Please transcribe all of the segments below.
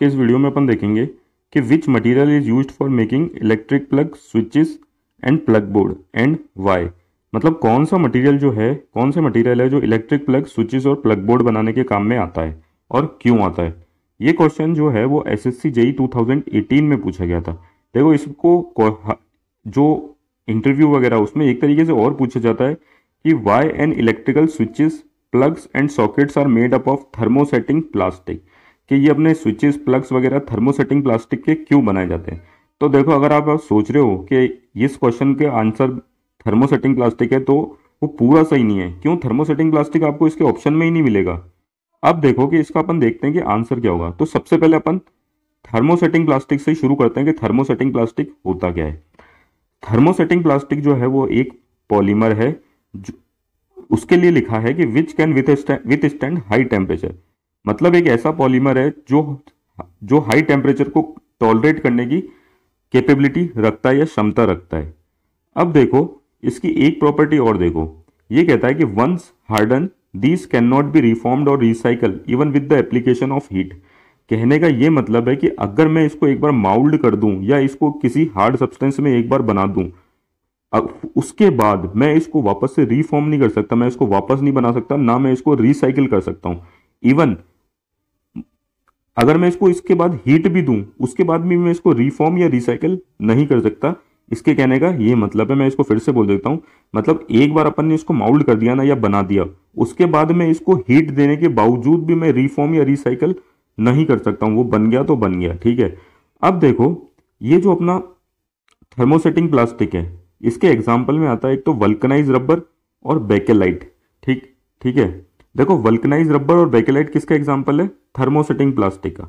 कि इस वीडियो में अपन देखेंगे कि which material is used for making electric plug switches and plug board and why मतलब कौन सा मटेरियल जो है कौन सा मटेरियल है जो इलेक्ट्रिक प्लग स्विचेस और प्लग बोर्ड बनाने के काम में आता है और क्यों आता है ये क्वेश्चन जो है वो S S C JE two में पूछा गया था देखो इसको जो इंटरव्यू वगैरह उसमें एक तरीके से और पूछा जाता है कि why an electrical switches plugs and sockets are made up of thermosetting plastic कि ये अपने स्विचेस प्लग्स वगैरह थर्मोसेटिंग प्लास्टिक के क्यों बनाए जाते हैं तो देखो अगर आप सोच रहे हो कि इस क्वेश्चन के आंसर थर्मोसेटिंग प्लास्टिक है तो वो पूरा सही नहीं है क्यों थर्मोसेटिंग प्लास्टिक आपको इसके ऑप्शन में ही नहीं मिलेगा अब देखो कि इसका अपन देखते हैं कि आंसर क्या होगा तो सबसे पहले अपन थर्मोसेटिंग प्लास्टिक से शुरू करते हैं कि थर्मोसेटिंग प्लास्टिक होता क्या है थर्मोसेटिंग प्लास्टिक जो है वो एक पॉलीमर है उसके लिए लिखा है कि which can with withstand high temperature मतलब एक ऐसा पॉलीमर है जो जो हाई टेम्परेचर को टॉलरेट करने की कैपेबिलिटी रखता है या क्षमता रखता है अब देखो इसकी एक प्रॉपर्टी और देखो ये कहता है कि once harden these can not be reformed और recycle even with the application of heat कहने का ये मतलब है कि अगर मैं इसको एक बार माउल्ड कर दूं या इसको किसी हार्ड सब्सटेंस में एक बार बना दूं अब उसके बाद मैं इसको वापस से रिफॉर्म नहीं कर सकता मैं इसको वापस नहीं बना सकता ना मैं इसको रिसाइकिल कर सकता हूँ इवन अगर मैं इसको इसके बाद हीट भी दूं उसके बाद भी मैं इसको रिफॉर्म या रिसाइकल नहीं कर सकता इसके कहने का ये मतलब है मैं इसको फिर से बोल देता हूँ मतलब एक बार अपन ने इसको माउल्ड कर दिया ना या बना दिया उसके बाद में इसको हीट देने के बावजूद भी मैं रिफॉर्म या रिसाइकल नहीं कर सकता हूँ वो बन गया तो बन गया ठीक है अब देखो ये जो अपना थर्मोसेटिंग प्लास्टिक है इसके एग्जाम्पल में आता है एक तो वल्कनाइज रबर और बेकेलाइट ठीक ठीक है देखो वल्कनाइज रबर और बैकेलाइट किसका एग्जाम्पल है थर्मोसेटिंग प्लास्टिक का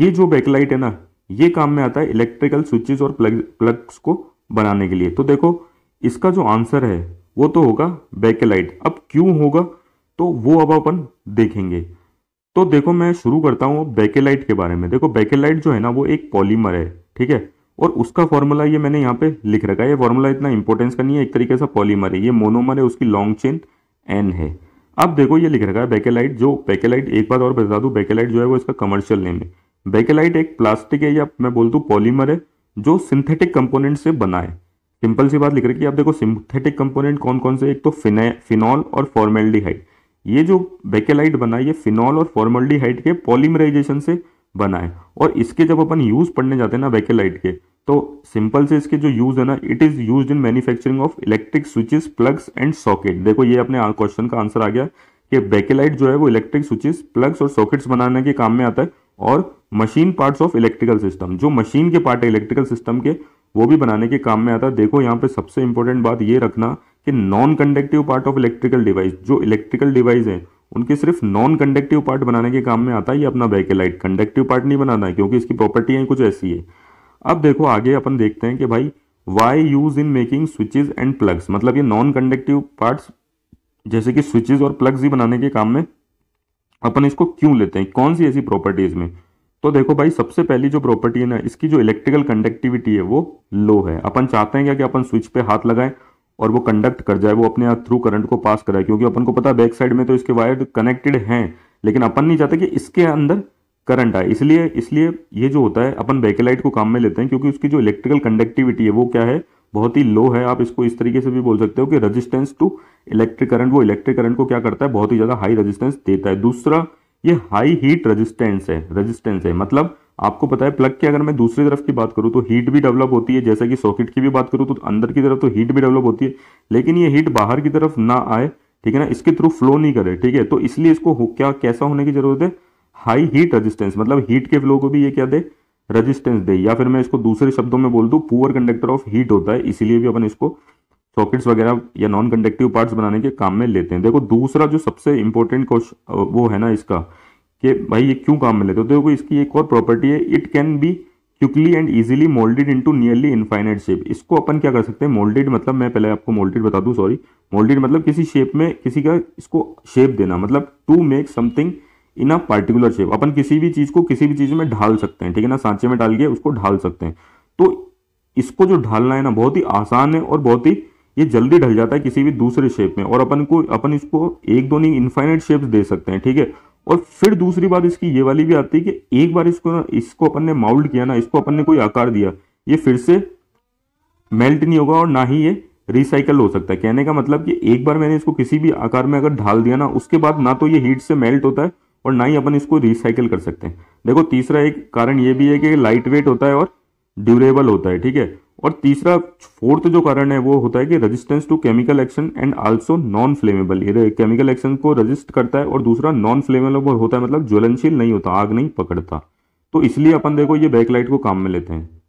ये जो बेकेलाइट है ना ये काम में आता है इलेक्ट्रिकल स्विचेस और प्लग प्लग्स को बनाने के लिए तो देखो इसका जो आंसर है वो तो होगा बैकेलाइट अब क्यों होगा तो वो अब अपन देखेंगे तो देखो मैं शुरू करता हूँ बैकेलाइट के बारे में देखो बैकेलाइट जो है ना वो एक पॉलीमर है ठीक है और उसका फॉर्मूला ये मैंने यहाँ पे लिख रखा है ये फॉर्मूला इतना इंपॉर्टेंस का नहीं है एक तरीके से पॉलीमर है ये मोनोमर है उसकी लॉन्ग चेन एन है अब देखो ये लिख रखा है बेकेलाइट जो बेकेलाइट एक बात और बता दू बेकेलाइट जो है वो इसका कमर्शियल नेम है बेकेलाइट एक प्लास्टिक है या मैं बोल दूँ पॉलीमर है जो सिंथेटिक कंपोनेंट से बना है सिंपल सी बात लिख रखी है आप देखो सिंथेटिक कंपोनेंट कौन कौन से एक तो फिनॉल और फॉर्मेल्डिहाइड ये जो बेकेलाइट बना है ये फिनॉल और फॉर्मेल्डिहाइड के पॉलीमराइजेशन से बना है और इसके जब अपन यूज़ पढ़ने जाते हैं ना बेकेलाइट के तो सिंपल से इसके जो यूज़ है ना it is use in manufacturing of electric switches plugs and socket देखो ये अपने क्वेश्चन का आंसर आ गया कि बेकेलाइट जो है वो इलेक्ट्रिक स्विचेस प्लग्स और सॉकेट्स बनाने के काम में आता है और machine parts of electrical system जो मशीन के पार्ट है इलेक्ट्रिकल सिस्टम के वो भी बनाने के काम में आता है देखो यहाँ पे सबसे इंपॉर्टेंट बात ये रखना कि non conductive part of electrical device जो इलेक्ट्रिकल डिवाइस है उनके सिर्फ नॉन कंडक्टिव पार्ट बनाने के काम में आता है ये अपना बेकेलाइट कंडक्टिव पार्ट नहीं बनाना है क्योंकि इसकी प्रॉपर्टी कुछ ऐसी है अब देखो आगे अपन देखते हैं कि भाई why use in making switches and plugs मतलब ये नॉन कंडक्टिव पार्ट्स जैसे कि स्विचेज और प्लग्स ही बनाने के काम में अपन इसको क्यों लेते हैं कौन सी ऐसी प्रॉपर्टीज में तो देखो भाई सबसे पहली जो प्रॉपर्टी है ना इसकी जो इलेक्ट्रिकल कंडक्टिविटी है वो लो है अपन चाहते हैं क्या कि अपन स्विच पे हाथ लगाएं और वो कंडक्ट कर जाए वो अपने थ्रू करंट को पास कराए क्योंकि अपन को पता है बैक साइड में तो इसके वायर कनेक्टेड हैं लेकिन अपन नहीं चाहते कि इसके अंदर करंट आए इसलिए इसलिए ये जो होता है अपन बैकेलाइट को काम में लेते हैं क्योंकि उसकी जो इलेक्ट्रिकल कंडक्टिविटी है वो क्या है बहुत ही लो है आप इसको इस तरीके से भी बोल सकते हो कि रेजिस्टेंस टू इलेक्ट्रिक करंट वो इलेक्ट्रिक करंट को क्या करता है बहुत ही ज़्यादा हाई रेजिस्टेंस देता है दूसरा ये हाई हीट रेजिस्टेंस है रेजिस्टेंस है मतलब आपको पता है प्लग की अगर मैं दूसरी तरफ की बात करूं तो हीट भी डेवलप होती है जैसे कि सॉकेट की भी बात करूँ तो अंदर की तरफ तो हीट भी डेवलप होती है लेकिन ये हीट बाहर की तरफ ना आए ठीक है ना इसके थ्रू फ्लो नहीं करे ठीक है तो इसलिए इसको क्या कैसा होने की जरूरत है हाई हीट रजिस्टेंस मतलब हीट के फ्लो को भी ये क्या दे रजिस्टेंस दे या फिर मैं इसको दूसरे शब्दों में बोल दूँ पुअर कंडक्टर ऑफ हीट होता है इसीलिए भी अपन इसको सॉकेट्स वगैरह या नॉन कंडक्टिव पार्ट्स बनाने के काम में लेते हैं देखो दूसरा जो सबसे इंपॉर्टेंट क्वेश्चन वो है ना इसका कि भाई ये क्यों काम में लेते हो देखो इसकी एक और प्रॉपर्टी है it can be quickly and easily moulded into nearly infinite shape इसको अपन क्या कर सकते हैं मोल्डेड मतलब मैं पहले आपको मोल्डेड बता दू सॉरी मोल्डेड मतलब किसी शेप में किसी का इसको शेप देना मतलब to make something in a particular shape अपन किसी भी चीज़ को किसी भी चीज़ में ढाल सकते हैं ठीक है ना सांचे में डाल के उसको ढाल सकते हैं तो इसको जो ढालना है ना बहुत ही आसान है और बहुत ही ये जल्दी ढल जाता है किसी भी दूसरे शेप में और अपन को अपन इसको एक दो नहीं इन्फाइनेट शेप दे सकते हैं ठीक है और फिर दूसरी बात इसकी ये वाली भी आती है कि एक बार इसको ना इसको अपन ने माउल्ड किया ना इसको अपन ने कोई आकार दिया ये फिर से मेल्ट नहीं होगा और ना ही ये रिसाइकल हो सकता है कहने का मतलब कि एक बार मैंने इसको किसी भी आकार में अगर ढाल दिया ना उसके बाद ना तो ये हीट से मेल्ट होता है और ना ही अपन इसको रिसाइकिल कर सकते हैं देखो तीसरा एक कारण ये भी है कि लाइट वेट होता है और ड्यूरेबल होता है ठीक है और तीसरा फोर्थ जो कारण है वो होता है कि resistance to chemical action and also non flammable ये केमिकल एक्शन को रजिस्ट करता है और दूसरा नॉन फ्लेमेबल होता है मतलब ज्वलनशील नहीं होता आग नहीं पकड़ता तो इसलिए अपन देखो ये बैकलाइट को काम में लेते हैं